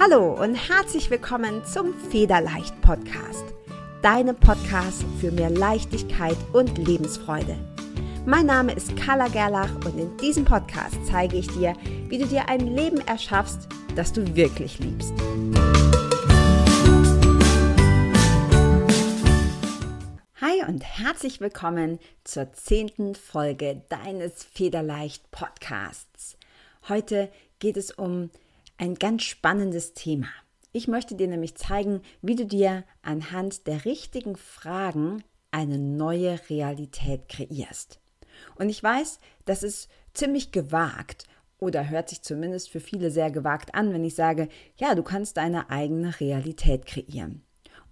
Hallo und herzlich willkommen zum Federleicht Podcast, deinem Podcast für mehr Leichtigkeit und Lebensfreude. Mein Name ist Carla Gerlach und in diesem Podcast zeige ich dir, wie du dir ein Leben erschaffst, das du wirklich liebst. Hi und herzlich willkommen zur zehnten Folge deines Federleicht Podcasts. Heute geht es um ein ganz spannendes Thema. Ich möchte dir nämlich zeigen, wie du dir anhand der richtigen Fragen eine neue Realität kreierst. Und ich weiß, das ist ziemlich gewagt oder hört sich zumindest für viele sehr gewagt an, wenn ich sage, ja, du kannst deine eigene Realität kreieren.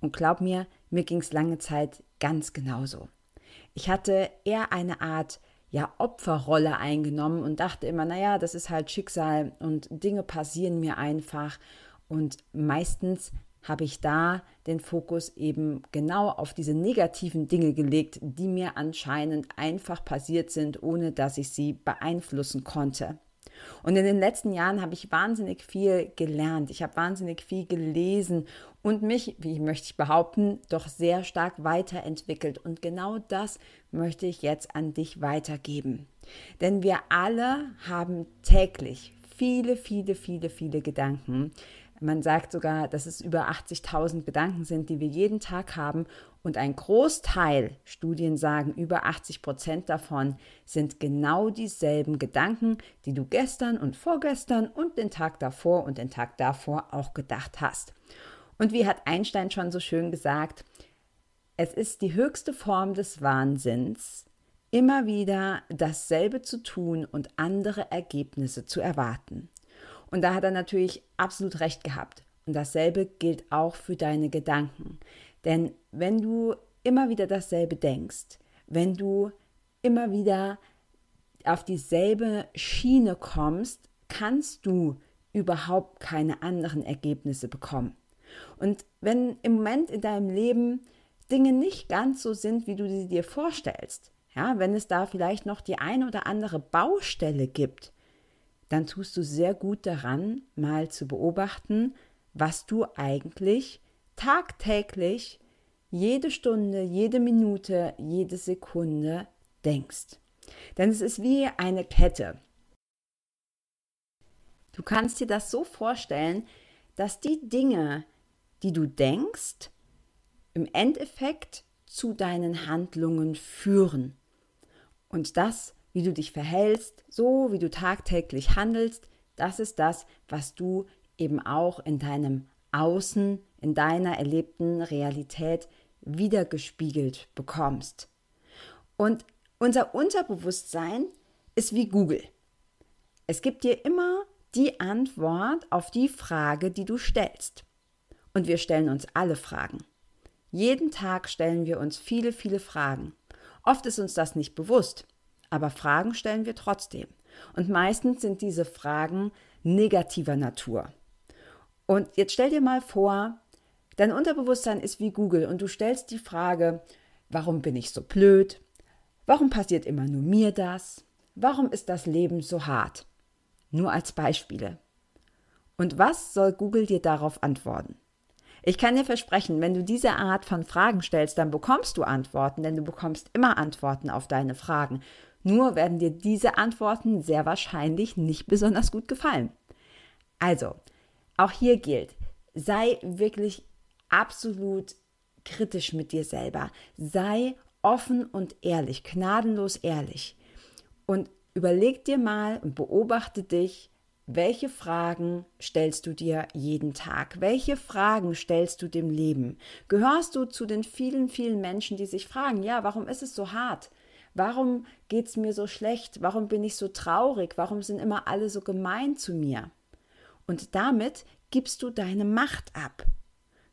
Und glaub mir, mir ging es lange Zeit ganz genauso. Ich hatte eher eine Art ja, Opferrolle eingenommen und dachte immer, naja, das ist halt Schicksal und Dinge passieren mir einfach. Und meistens habe ich da den Fokus eben genau auf diese negativen Dinge gelegt, die mir anscheinend einfach passiert sind, ohne dass ich sie beeinflussen konnte. Und in den letzten Jahren habe ich wahnsinnig viel gelernt. Ich habe wahnsinnig viel gelesen und mich, wie ich möchte behaupten, doch sehr stark weiterentwickelt. Und genau das möchte ich jetzt an dich weitergeben. Denn wir alle haben täglich viele, viele, viele, viele Gedanken. Man sagt sogar, dass es über 80.000 Gedanken sind, die wir jeden Tag haben. Und ein Großteil, Studien sagen, über 80 Prozent davon sind genau dieselben Gedanken, die du gestern und vorgestern und den Tag davor und den Tag davor auch gedacht hast. Und wie hat Einstein schon so schön gesagt, es ist die höchste Form des Wahnsinns, immer wieder dasselbe zu tun und andere Ergebnisse zu erwarten. Und da hat er natürlich absolut recht gehabt. Und dasselbe gilt auch für deine Gedanken. Denn wenn du immer wieder dasselbe denkst, wenn du immer wieder auf dieselbe Schiene kommst, kannst du überhaupt keine anderen Ergebnisse bekommen. Und wenn im Moment in deinem Leben Dinge nicht ganz so sind, wie du sie dir vorstellst, ja, wenn es da vielleicht noch die eine oder andere Baustelle gibt, dann tust du sehr gut daran, mal zu beobachten, was du eigentlich tagtäglich jede Stunde, jede Minute, jede Sekunde denkst. Denn es ist wie eine Kette. Du kannst dir das so vorstellen, dass die Dinge, die du denkst, im Endeffekt zu deinen Handlungen führen. Und das, wie du dich verhältst, so wie du tagtäglich handelst, das ist das, was du eben auch in deinem Außen, in deiner erlebten Realität wiedergespiegelt bekommst. Und unser Unterbewusstsein ist wie Google. Es gibt dir immer die Antwort auf die Frage, die du stellst. Und wir stellen uns alle Fragen. Jeden Tag stellen wir uns viele, viele Fragen. Oft ist uns das nicht bewusst, aber Fragen stellen wir trotzdem. Und meistens sind diese Fragen negativer Natur. Und jetzt stell dir mal vor, dein Unterbewusstsein ist wie Google und du stellst die Frage, warum bin ich so blöd? Warum passiert immer nur mir das? Warum ist das Leben so hart? Nur als Beispiele. Und was soll Google dir darauf antworten? Ich kann dir versprechen, wenn du diese Art von Fragen stellst, dann bekommst du Antworten, denn du bekommst immer Antworten auf deine Fragen. Nur werden dir diese Antworten sehr wahrscheinlich nicht besonders gut gefallen. Also, auch hier gilt, sei wirklich absolut kritisch mit dir selber. Sei offen und ehrlich, gnadenlos ehrlich. Und überleg dir mal und beobachte dich, welche Fragen stellst du dir jeden Tag? Welche Fragen stellst du dem Leben? Gehörst du zu den vielen, vielen Menschen, die sich fragen, ja, warum ist es so hart? Warum geht es mir so schlecht? Warum bin ich so traurig? Warum sind immer alle so gemein zu mir? Und damit gibst du deine Macht ab.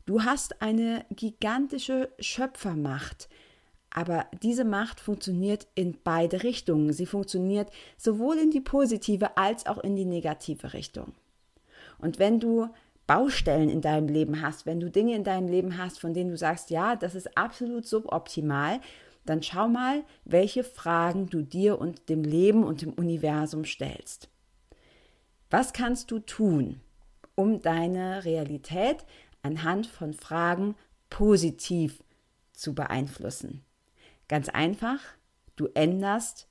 Du hast eine gigantische Schöpfermacht, aber diese Macht funktioniert in beide Richtungen. Sie funktioniert sowohl in die positive als auch in die negative Richtung. Und wenn du Baustellen in deinem Leben hast, wenn du Dinge in deinem Leben hast, von denen du sagst, ja, das ist absolut suboptimal, dann schau mal, welche Fragen du dir und dem Leben und dem Universum stellst. Was kannst du tun, um deine Realität anhand von Fragen positiv zu beeinflussen? Ganz einfach, du änderst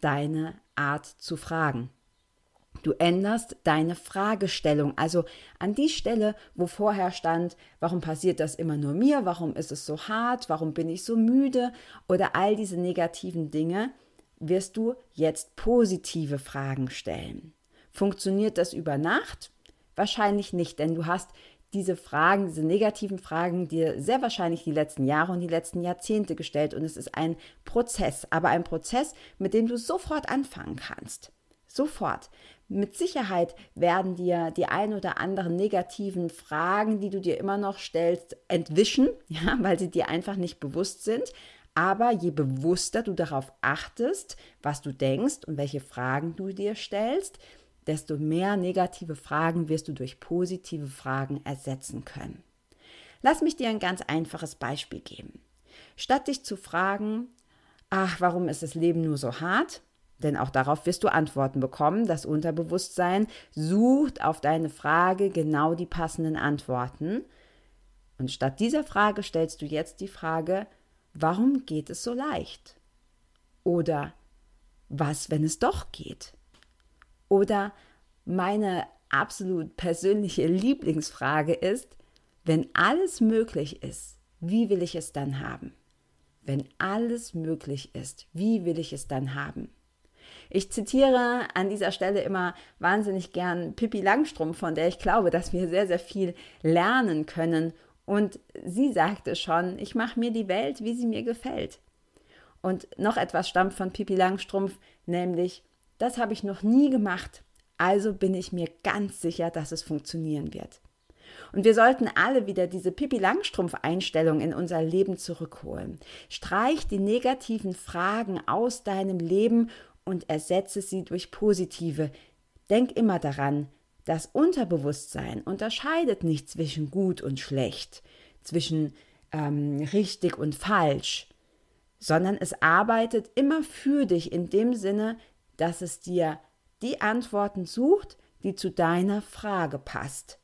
deine Art zu fragen. Du änderst deine Fragestellung. Also an die Stelle, wo vorher stand, warum passiert das immer nur mir, warum ist es so hart, warum bin ich so müde oder all diese negativen Dinge, wirst du jetzt positive Fragen stellen. Funktioniert das über Nacht? Wahrscheinlich nicht, denn du hast diese Fragen, diese negativen Fragen dir sehr wahrscheinlich die letzten Jahre und die letzten Jahrzehnte gestellt. Und es ist ein Prozess, aber ein Prozess, mit dem du sofort anfangen kannst. Sofort. Mit Sicherheit werden dir die ein oder anderen negativen Fragen, die du dir immer noch stellst, entwischen, ja, weil sie dir einfach nicht bewusst sind. Aber je bewusster du darauf achtest, was du denkst und welche Fragen du dir stellst, desto mehr negative Fragen wirst du durch positive Fragen ersetzen können. Lass mich dir ein ganz einfaches Beispiel geben. Statt dich zu fragen, ach, warum ist das Leben nur so hart? Denn auch darauf wirst du Antworten bekommen. Das Unterbewusstsein sucht auf deine Frage genau die passenden Antworten. Und statt dieser Frage stellst du jetzt die Frage, warum geht es so leicht? Oder was, wenn es doch geht? Oder meine absolut persönliche Lieblingsfrage ist, wenn alles möglich ist, wie will ich es dann haben? Wenn alles möglich ist, wie will ich es dann haben? Ich zitiere an dieser Stelle immer wahnsinnig gern Pippi Langstrumpf, von der ich glaube, dass wir sehr, sehr viel lernen können. Und sie sagte schon, ich mache mir die Welt, wie sie mir gefällt. Und noch etwas stammt von Pippi Langstrumpf, nämlich das habe ich noch nie gemacht, also bin ich mir ganz sicher, dass es funktionieren wird. Und wir sollten alle wieder diese Pippi Langstrumpf-Einstellung in unser Leben zurückholen. Streich die negativen Fragen aus deinem Leben und ersetze sie durch positive. Denk immer daran, das Unterbewusstsein unterscheidet nicht zwischen gut und schlecht, zwischen ähm, richtig und falsch, sondern es arbeitet immer für dich in dem Sinne, dass es dir die Antworten sucht, die zu deiner Frage passt.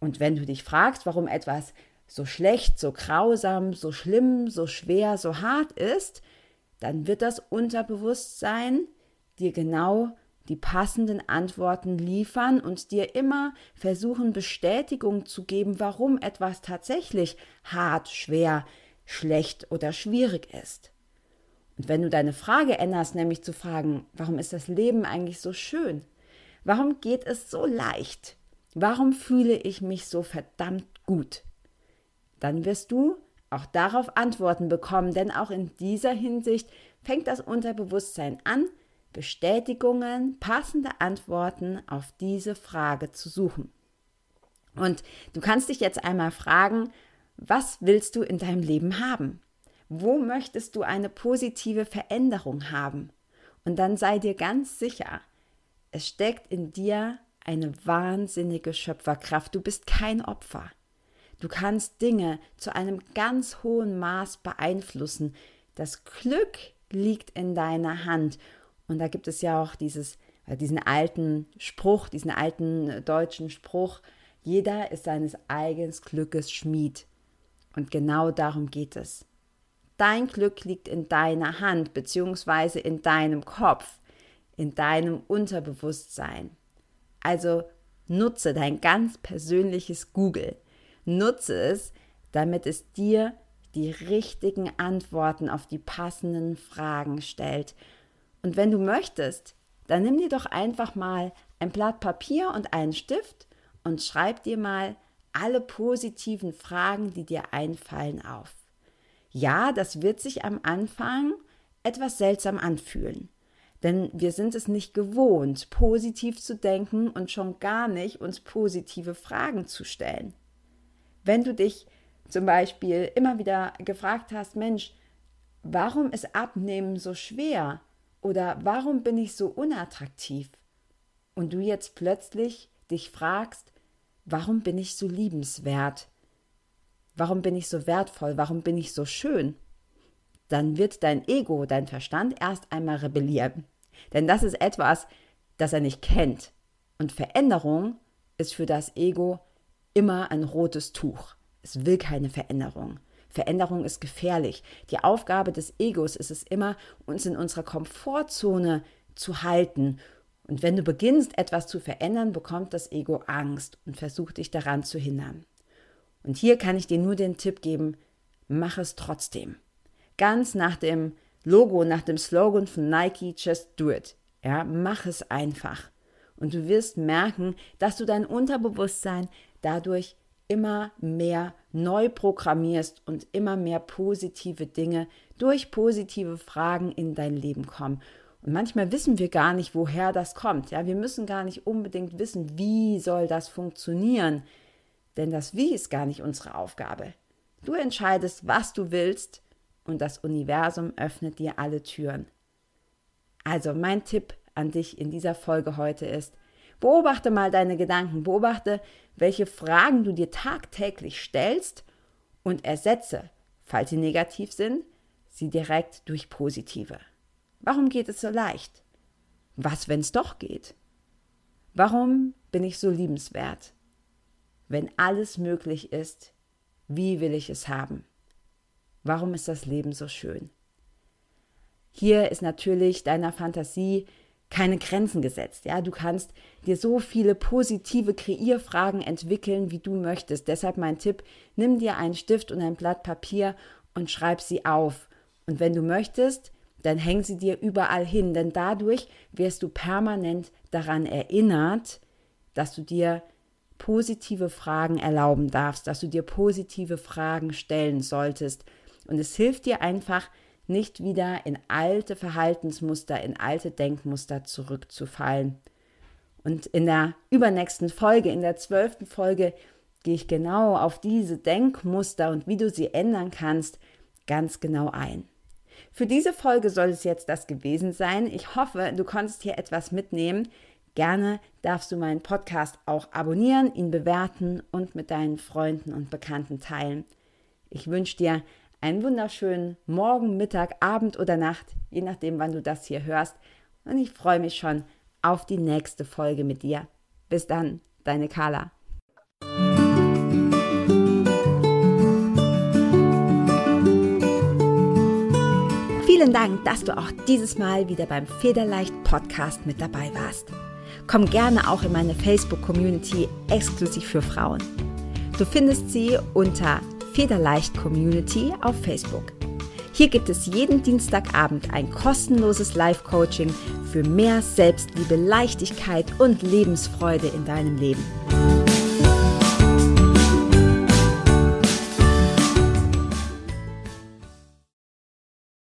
Und wenn du dich fragst, warum etwas so schlecht, so grausam, so schlimm, so schwer, so hart ist, dann wird das Unterbewusstsein dir genau die passenden Antworten liefern und dir immer versuchen, Bestätigung zu geben, warum etwas tatsächlich hart, schwer, schlecht oder schwierig ist. Und wenn du deine Frage änderst, nämlich zu fragen, warum ist das Leben eigentlich so schön? Warum geht es so leicht? Warum fühle ich mich so verdammt gut? Dann wirst du auch darauf Antworten bekommen, denn auch in dieser Hinsicht fängt das Unterbewusstsein an, Bestätigungen, passende Antworten auf diese Frage zu suchen. Und du kannst dich jetzt einmal fragen, was willst du in deinem Leben haben? Wo möchtest du eine positive Veränderung haben? Und dann sei dir ganz sicher, es steckt in dir eine wahnsinnige Schöpferkraft. Du bist kein Opfer. Du kannst Dinge zu einem ganz hohen Maß beeinflussen. Das Glück liegt in deiner Hand. Und da gibt es ja auch dieses, äh, diesen alten Spruch, diesen alten äh, deutschen Spruch, jeder ist seines eigenen Glückes Schmied. Und genau darum geht es. Dein Glück liegt in deiner Hand bzw. in deinem Kopf, in deinem Unterbewusstsein. Also nutze dein ganz persönliches Google. Nutze es, damit es dir die richtigen Antworten auf die passenden Fragen stellt. Und wenn du möchtest, dann nimm dir doch einfach mal ein Blatt Papier und einen Stift und schreib dir mal alle positiven Fragen, die dir einfallen, auf. Ja, das wird sich am Anfang etwas seltsam anfühlen. Denn wir sind es nicht gewohnt, positiv zu denken und schon gar nicht uns positive Fragen zu stellen. Wenn du dich zum Beispiel immer wieder gefragt hast, Mensch, warum ist Abnehmen so schwer? Oder warum bin ich so unattraktiv? Und du jetzt plötzlich dich fragst, warum bin ich so liebenswert? warum bin ich so wertvoll, warum bin ich so schön, dann wird dein Ego, dein Verstand erst einmal rebellieren. Denn das ist etwas, das er nicht kennt. Und Veränderung ist für das Ego immer ein rotes Tuch. Es will keine Veränderung. Veränderung ist gefährlich. Die Aufgabe des Egos ist es immer, uns in unserer Komfortzone zu halten. Und wenn du beginnst, etwas zu verändern, bekommt das Ego Angst und versucht dich daran zu hindern. Und hier kann ich dir nur den Tipp geben, mach es trotzdem. Ganz nach dem Logo, nach dem Slogan von Nike, just do it. Ja, mach es einfach. Und du wirst merken, dass du dein Unterbewusstsein dadurch immer mehr neu programmierst und immer mehr positive Dinge durch positive Fragen in dein Leben kommen. Und manchmal wissen wir gar nicht, woher das kommt. Ja, wir müssen gar nicht unbedingt wissen, wie soll das funktionieren. Denn das Wie ist gar nicht unsere Aufgabe. Du entscheidest, was du willst und das Universum öffnet dir alle Türen. Also mein Tipp an dich in dieser Folge heute ist, beobachte mal deine Gedanken, beobachte, welche Fragen du dir tagtäglich stellst und ersetze, falls sie negativ sind, sie direkt durch positive. Warum geht es so leicht? Was, wenn es doch geht? Warum bin ich so liebenswert? wenn alles möglich ist, wie will ich es haben? Warum ist das Leben so schön? Hier ist natürlich deiner Fantasie keine Grenzen gesetzt. Ja, du kannst dir so viele positive Kreierfragen entwickeln, wie du möchtest. Deshalb mein Tipp: Nimm dir einen Stift und ein Blatt Papier und schreib sie auf. Und wenn du möchtest, dann häng sie dir überall hin, denn dadurch wirst du permanent daran erinnert, dass du dir positive Fragen erlauben darfst, dass du dir positive Fragen stellen solltest. Und es hilft dir einfach, nicht wieder in alte Verhaltensmuster, in alte Denkmuster zurückzufallen. Und in der übernächsten Folge, in der zwölften Folge, gehe ich genau auf diese Denkmuster und wie du sie ändern kannst, ganz genau ein. Für diese Folge soll es jetzt das gewesen sein. Ich hoffe, du konntest hier etwas mitnehmen. Gerne darfst du meinen Podcast auch abonnieren, ihn bewerten und mit deinen Freunden und Bekannten teilen. Ich wünsche dir einen wunderschönen Morgen, Mittag, Abend oder Nacht, je nachdem, wann du das hier hörst. Und ich freue mich schon auf die nächste Folge mit dir. Bis dann, deine Carla. Vielen Dank, dass du auch dieses Mal wieder beim Federleicht Podcast mit dabei warst. Komm gerne auch in meine Facebook-Community exklusiv für Frauen. Du findest sie unter Federleicht Community auf Facebook. Hier gibt es jeden Dienstagabend ein kostenloses Live-Coaching für mehr Selbstliebe, Leichtigkeit und Lebensfreude in deinem Leben.